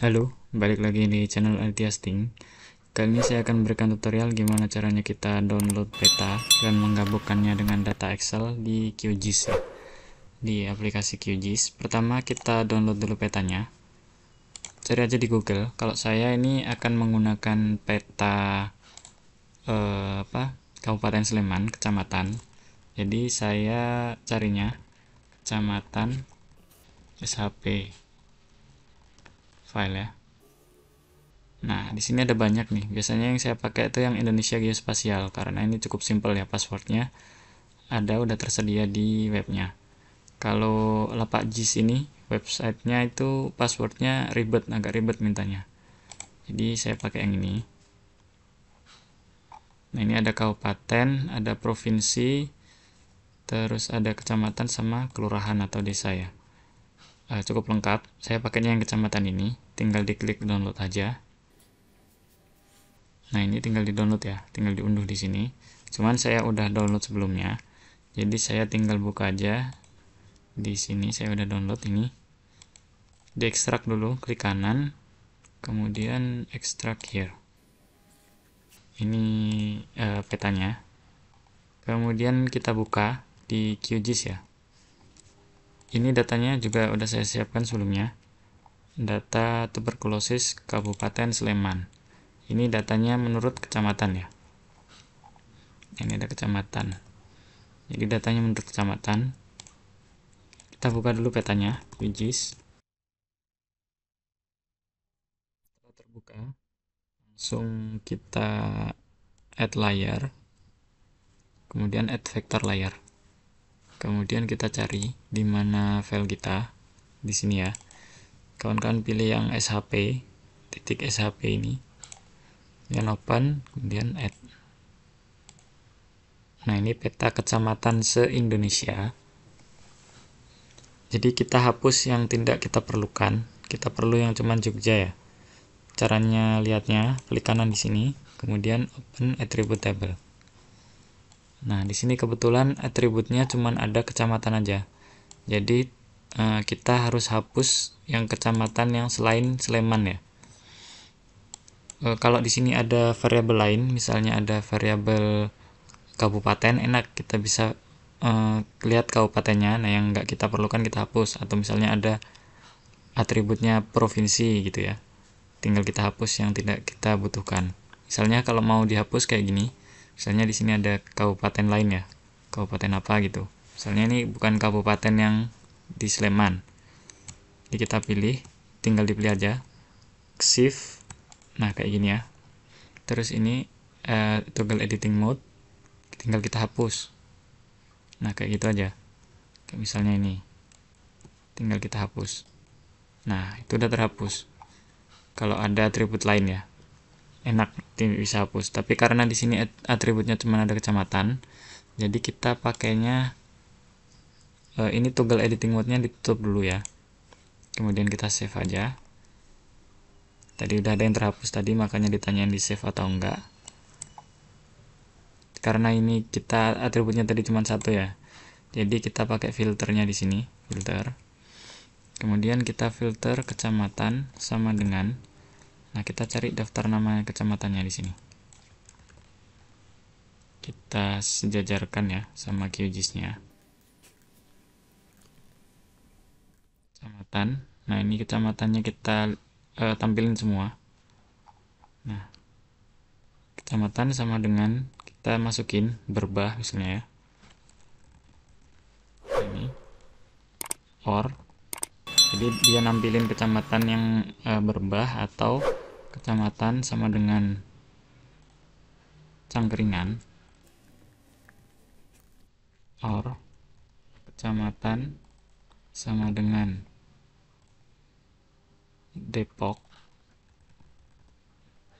Halo, balik lagi di channel Altiasting Kali ini saya akan berikan tutorial gimana caranya kita download peta dan menggabungkannya dengan data Excel di QGIS di aplikasi QGIS Pertama kita download dulu petanya Cari aja di Google Kalau saya ini akan menggunakan peta eh, apa Kabupaten Sleman, kecamatan Jadi saya carinya kecamatan SHP file ya. Nah, di sini ada banyak nih. Biasanya yang saya pakai itu yang Indonesia Geospasial karena ini cukup simple ya passwordnya. Ada udah tersedia di webnya. Kalau lapak GIS ini websitenya itu passwordnya ribet, agak ribet mintanya. Jadi saya pakai yang ini. Nah ini ada kabupaten, ada provinsi, terus ada kecamatan sama kelurahan atau desa ya. Uh, cukup lengkap. Saya pakainya yang kecamatan ini tinggal diklik download aja nah ini tinggal di download ya tinggal diunduh di sini cuman saya udah download sebelumnya jadi saya tinggal buka aja di sini saya udah download ini diekstrak dulu klik kanan kemudian extract here ini uh, petanya kemudian kita buka di QGIS ya ini datanya juga udah saya siapkan sebelumnya data tuberkulosis Kabupaten Sleman. Ini datanya menurut kecamatan ya. Ini ada kecamatan. Jadi datanya menurut kecamatan. Kita buka dulu petanya, QGIS. Setelah terbuka, langsung kita add layer. Kemudian add vector layer. Kemudian kita cari di mana file kita. Di sini ya kawan-kawan pilih yang SHP titik SHP ini kemudian open kemudian add nah ini peta kecamatan se-Indonesia jadi kita hapus yang tidak kita perlukan kita perlu yang cuman Jogja ya caranya lihatnya klik kanan di sini kemudian open attribute table nah di sini kebetulan atributnya cuman ada kecamatan aja jadi Eh, kita harus hapus yang kecamatan yang selain Sleman ya. Eh, kalau di sini ada variabel lain, misalnya ada variabel kabupaten, enak kita bisa uh, lihat kabupatennya. Nah yang nggak kita perlukan kita hapus. Atau misalnya ada atributnya provinsi gitu ya. Tinggal kita hapus yang tidak kita butuhkan. Misalnya kalau mau dihapus kayak gini, misalnya di sini ada kabupaten lain ya, kabupaten apa gitu. Misalnya ini bukan kabupaten yang di Sleman jadi kita pilih tinggal dipilih aja shift nah kayak gini ya terus ini uh, toggle editing mode tinggal kita hapus nah kayak gitu aja kayak misalnya ini tinggal kita hapus nah itu udah terhapus kalau ada atribut lain ya enak tim bisa hapus tapi karena di sini atributnya cuma ada kecamatan jadi kita pakainya Eh, ini toggle editing mode-nya ditutup dulu ya. Kemudian kita save aja. Tadi udah ada yang terhapus tadi, makanya ditanyain di save atau enggak. Karena ini kita atributnya tadi cuma satu ya. Jadi kita pakai filternya di sini, filter. Kemudian kita filter kecamatan sama dengan. Nah, kita cari daftar nama kecamatannya di sini kita sejajarkan ya sama QGIS-nya. kecamatan nah ini kecamatannya kita uh, tampilin semua nah kecamatan sama dengan kita masukin berbah misalnya ya ini or jadi dia nampilin kecamatan yang e, berbah atau kecamatan sama dengan cangkringan or kecamatan sama dengan Depok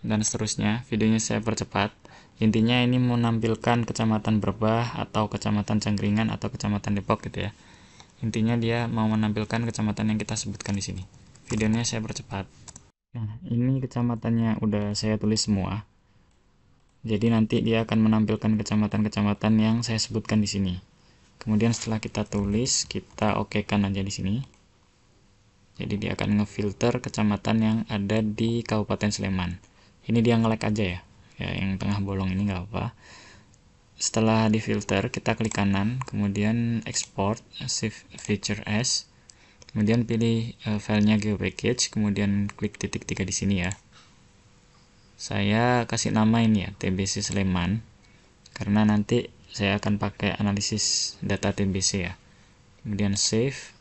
dan seterusnya videonya saya percepat intinya ini menampilkan kecamatan Berbah atau kecamatan Cangkringan atau kecamatan Depok gitu ya intinya dia mau menampilkan kecamatan yang kita sebutkan di sini videonya saya percepat nah ini kecamatannya udah saya tulis semua jadi nanti dia akan menampilkan kecamatan-kecamatan yang saya sebutkan di sini kemudian setelah kita tulis kita okekan aja di sini jadi dia akan ngefilter kecamatan yang ada di Kabupaten Sleman. Ini dia nge aja ya. Ya yang tengah bolong ini nggak apa. Setelah difilter, kita klik kanan, kemudian export save feature as. Kemudian pilih uh, filenya GeoPackage, kemudian klik titik tiga di sini ya. Saya kasih nama ini ya, TBC Sleman. Karena nanti saya akan pakai analisis data TBC ya. Kemudian save.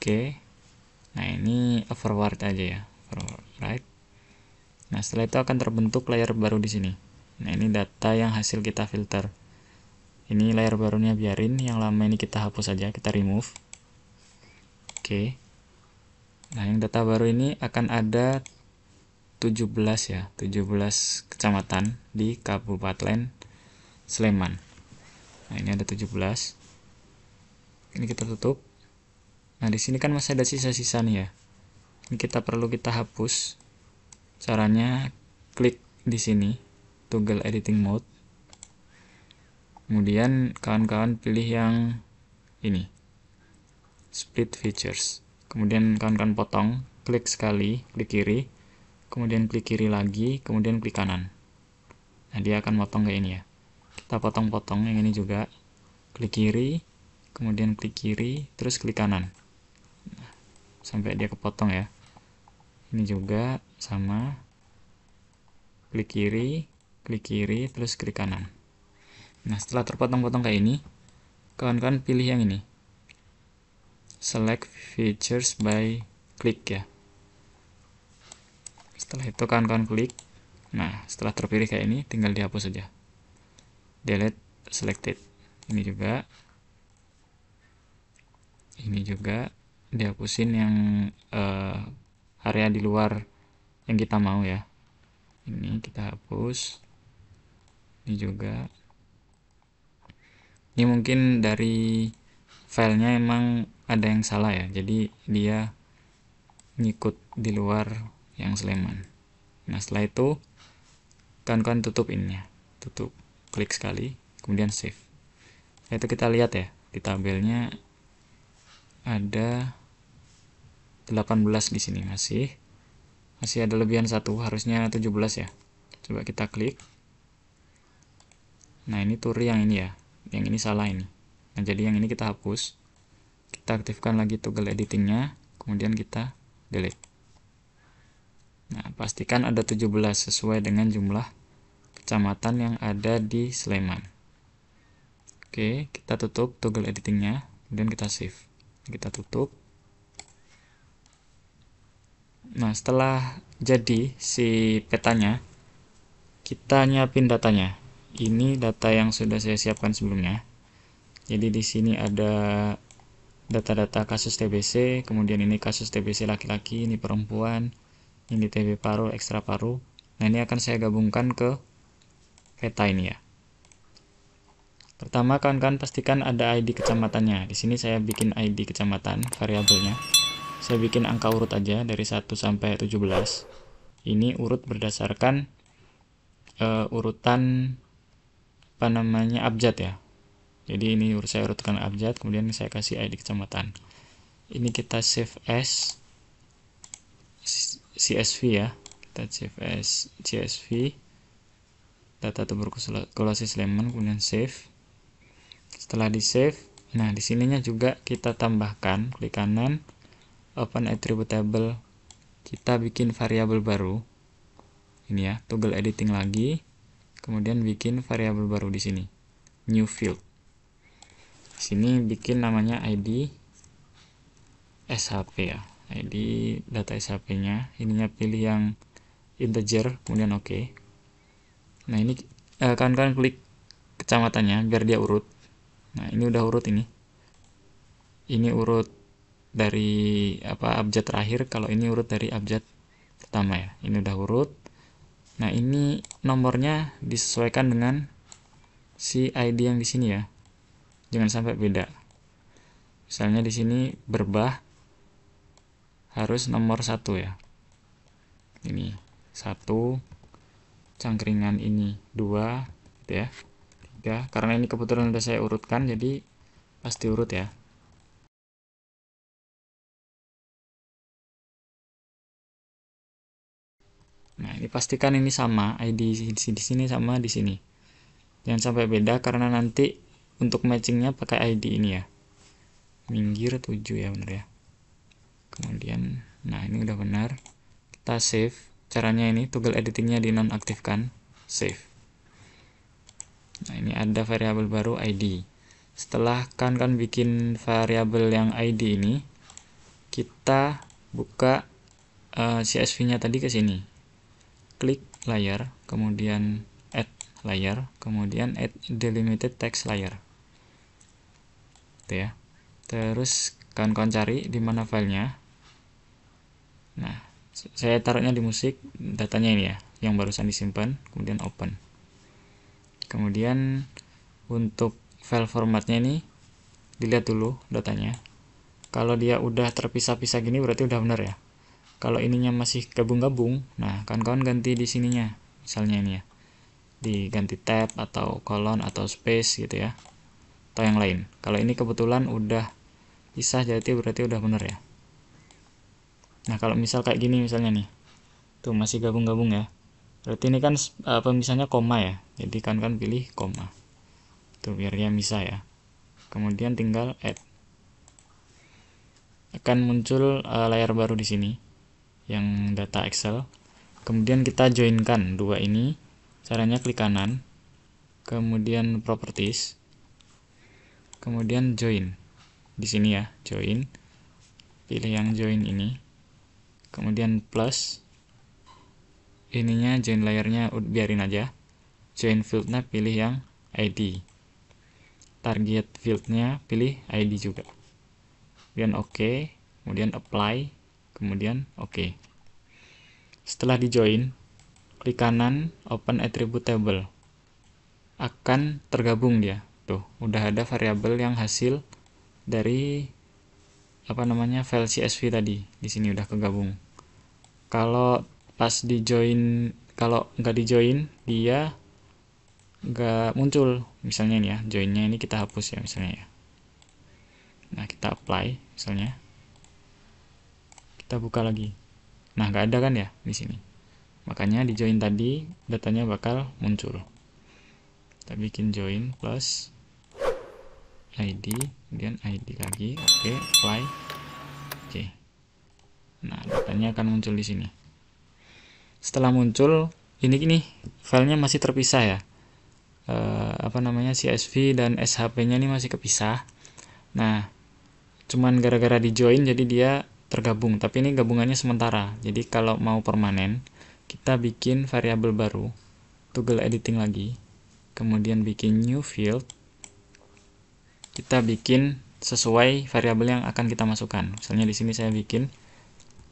Oke. Okay Nah ini forward aja ya, forward right. Nah setelah itu akan terbentuk layar baru di sini. Nah ini data yang hasil kita filter. Ini layar barunya biarin, yang lama ini kita hapus aja, kita remove. Oke. Nah yang data baru ini akan ada 17 ya, 17 kecamatan di Kabupaten Sleman. Nah ini ada 17. Ini kita tutup. Nah, di sini kan masih ada sisa-sisa nih ya. Ini kita perlu kita hapus. Caranya klik di sini, toggle editing mode. Kemudian kawan-kawan pilih yang ini. Split features. Kemudian kawan-kawan potong, klik sekali, klik kiri, kemudian klik kiri lagi, kemudian klik kanan. Nah, dia akan potong kayak ini ya. Kita potong-potong yang ini juga. Klik kiri, kemudian klik kiri, terus klik kanan sampai dia kepotong ya ini juga sama klik kiri klik kiri terus klik kanan nah setelah terpotong-potong kayak ini kawan-kawan pilih yang ini select features by click ya setelah itu kawan-kawan klik nah setelah terpilih kayak ini tinggal dihapus saja delete selected ini juga ini juga dihapusin yang uh, eh, area di luar yang kita mau ya ini kita hapus ini juga ini mungkin dari filenya emang ada yang salah ya jadi dia ngikut di luar yang Sleman nah setelah itu kawan-kawan tutup ininya tutup klik sekali kemudian save nah, itu kita lihat ya di tabelnya ada 18 di sini masih masih ada lebihan satu harusnya 17 ya coba kita klik nah ini turi yang ini ya yang ini salah ini nah jadi yang ini kita hapus kita aktifkan lagi toggle editingnya kemudian kita delete nah pastikan ada 17 sesuai dengan jumlah kecamatan yang ada di Sleman oke kita tutup toggle editingnya kemudian kita save kita tutup Nah, setelah jadi si petanya, kita nyiapin datanya. Ini data yang sudah saya siapkan sebelumnya. Jadi di sini ada data-data kasus TBC, kemudian ini kasus TBC laki-laki, ini perempuan, ini TB paru, ekstra paru. Nah, ini akan saya gabungkan ke peta ini ya. Pertama, kawan-kawan pastikan ada ID kecamatannya. Di sini saya bikin ID kecamatan variabelnya saya bikin angka urut aja dari 1 sampai 17 ini urut berdasarkan uh, urutan apa namanya abjad ya jadi ini urut saya urutkan abjad kemudian saya kasih ID kecamatan ini kita save as CSV ya kita save as CSV data tuberkulasi Sleman kemudian save setelah di save nah di sininya juga kita tambahkan klik kanan open attribute table kita bikin variabel baru ini ya toggle editing lagi kemudian bikin variabel baru di sini new field di sini bikin namanya id shp ya id data shp nya ininya pilih yang integer kemudian oke okay. nah ini eh, kawan-kawan eh, klik kecamatannya biar dia urut nah ini udah urut ini ini urut dari apa abjad terakhir kalau ini urut dari abjad pertama ya ini udah urut nah ini nomornya disesuaikan dengan si ID yang di sini ya jangan sampai beda misalnya di sini berbah harus nomor satu ya ini satu cangkringan ini dua gitu ya tiga karena ini kebetulan udah saya urutkan jadi pasti urut ya Nah, dipastikan ini sama eh, ID di sini sama di sini. Jangan sampai beda karena nanti untuk matchingnya pakai ID ini ya. Minggir 7 ya benar ya. Kemudian, nah ini udah benar. Kita save. Caranya ini toggle editingnya dinonaktifkan. Save. Nah ini ada variabel baru ID. Setelah kan kan bikin variabel yang ID ini, kita buka uh, eh, CSV-nya tadi ke sini klik layer, kemudian add layer, kemudian add delimited text layer. Gitu ya. Terus kawan-kawan cari di mana filenya. Nah, saya taruhnya di musik, datanya ini ya, yang barusan disimpan, kemudian open. Kemudian untuk file formatnya ini dilihat dulu datanya. Kalau dia udah terpisah-pisah gini berarti udah benar ya kalau ininya masih gabung-gabung nah kawan-kawan ganti di sininya misalnya ini ya diganti tab atau kolon atau space gitu ya atau yang lain kalau ini kebetulan udah pisah jadi berarti udah bener ya nah kalau misal kayak gini misalnya nih tuh masih gabung-gabung ya berarti ini kan apa eh, misalnya koma ya jadi kawan-kawan pilih koma tuh biar dia bisa ya kemudian tinggal add akan muncul uh, layar baru di sini yang data Excel kemudian kita joinkan dua ini caranya klik kanan kemudian properties kemudian join di sini ya join pilih yang join ini kemudian plus ininya join layernya biarin aja join fieldnya pilih yang ID target fieldnya pilih ID juga kemudian oke OK, kemudian apply kemudian OK. Setelah di join, klik kanan open attribute table. Akan tergabung dia. Tuh, udah ada variabel yang hasil dari apa namanya file CSV tadi. Di sini udah kegabung. Kalau pas di join, kalau nggak di join, dia nggak muncul. Misalnya ini ya, joinnya ini kita hapus ya misalnya ya. Nah, kita apply misalnya kita buka lagi nah nggak ada kan ya di sini makanya di join tadi datanya bakal muncul kita bikin join plus id kemudian id lagi oke okay, apply oke okay. nah datanya akan muncul di sini setelah muncul ini gini filenya masih terpisah ya E, apa namanya CSV dan SHP nya ini masih kepisah nah cuman gara-gara di join jadi dia tergabung tapi ini gabungannya sementara jadi kalau mau permanen kita bikin variabel baru toggle editing lagi kemudian bikin new field kita bikin sesuai variabel yang akan kita masukkan misalnya di sini saya bikin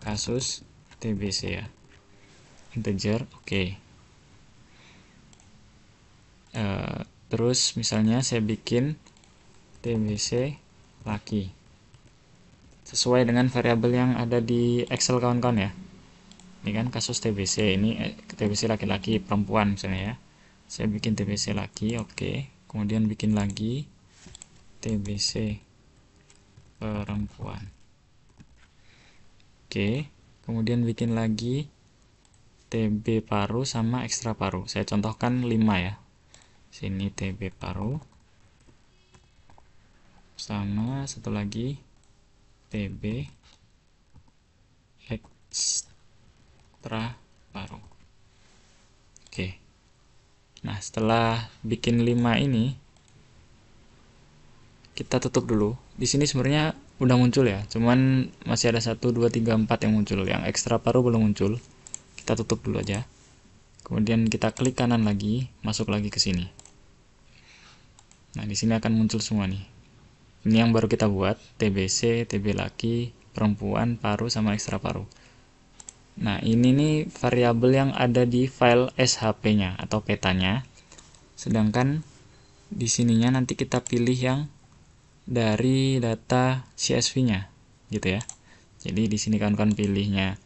kasus tbc ya integer oke okay. uh, eh, terus misalnya saya bikin tbc laki sesuai dengan variabel yang ada di Excel kawan-kawan ya ini kan kasus TBC ini eh, TBC laki-laki perempuan misalnya ya saya bikin TBC laki oke okay. kemudian bikin lagi TBC perempuan oke okay. kemudian bikin lagi TB paru sama ekstra paru saya contohkan 5 ya sini TB paru sama satu lagi tb ekstra paru oke nah setelah bikin 5 ini kita tutup dulu di sini sebenarnya udah muncul ya cuman masih ada 1, 2, 3, 4 yang muncul yang ekstra paru belum muncul kita tutup dulu aja kemudian kita klik kanan lagi masuk lagi ke sini nah di sini akan muncul semua nih ini yang baru kita buat TBC, TB laki, perempuan, paru sama ekstra paru. Nah, ini nih variabel yang ada di file SHP-nya atau petanya. Sedangkan di sininya nanti kita pilih yang dari data CSV-nya gitu ya. Jadi di sini kawan-kawan pilihnya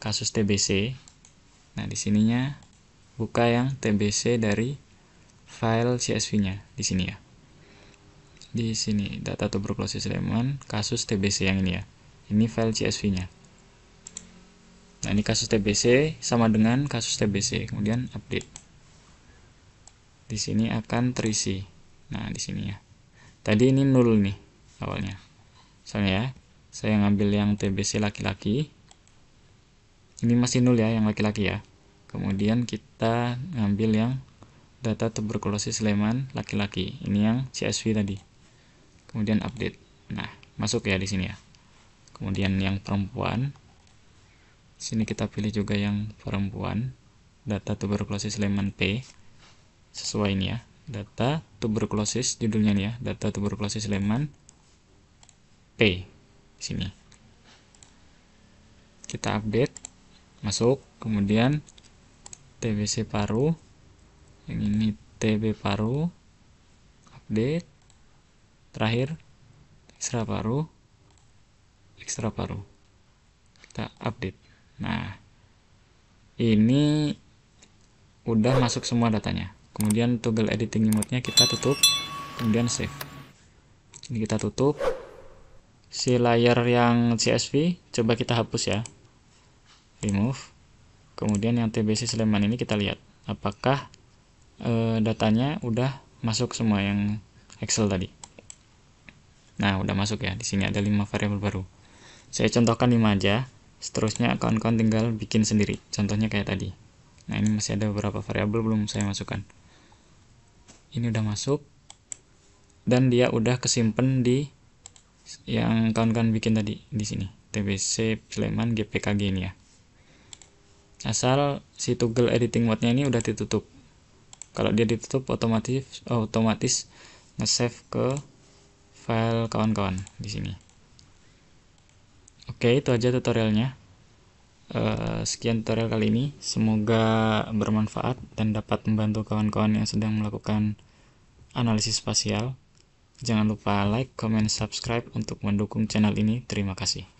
kasus TBC. Nah, di sininya buka yang TBC dari file CSV-nya di sini ya di sini data tuberkulosis Lemon kasus TBC yang ini ya ini file CSV nya nah ini kasus TBC sama dengan kasus TBC kemudian update di sini akan terisi nah di sini ya tadi ini nol nih awalnya soalnya ya saya ngambil yang TBC laki-laki ini masih nol ya yang laki-laki ya kemudian kita ngambil yang data tuberkulosis Sleman laki-laki ini yang CSV tadi kemudian update nah masuk ya di sini ya kemudian yang perempuan sini kita pilih juga yang perempuan data tuberkulosis Sleman P sesuai ini ya data tuberkulosis judulnya nih ya data tuberkulosis Sleman P sini kita update masuk kemudian TBC paru yang ini TB paru update terakhir ekstra paru ekstra paru kita update nah ini udah masuk semua datanya kemudian toggle editing mode-nya kita tutup kemudian save ini kita tutup si layar yang CSV coba kita hapus ya remove kemudian yang TBC Sleman ini kita lihat apakah e, datanya udah masuk semua yang Excel tadi Nah, udah masuk ya. Di sini ada 5 variabel baru. Saya contohkan 5 aja. Seterusnya kawan-kawan tinggal bikin sendiri. Contohnya kayak tadi. Nah, ini masih ada beberapa variabel belum saya masukkan. Ini udah masuk. Dan dia udah kesimpan di yang kawan-kawan bikin tadi di sini. TBC Sleman GPKG ini ya. Asal si toggle editing mode-nya ini udah ditutup. Kalau dia ditutup otomatis otomatis nge-save ke file kawan-kawan di sini. Oke, itu aja tutorialnya. Eh, sekian tutorial kali ini. Semoga bermanfaat dan dapat membantu kawan-kawan yang sedang melakukan analisis spasial. Jangan lupa like, comment, subscribe untuk mendukung channel ini. Terima kasih.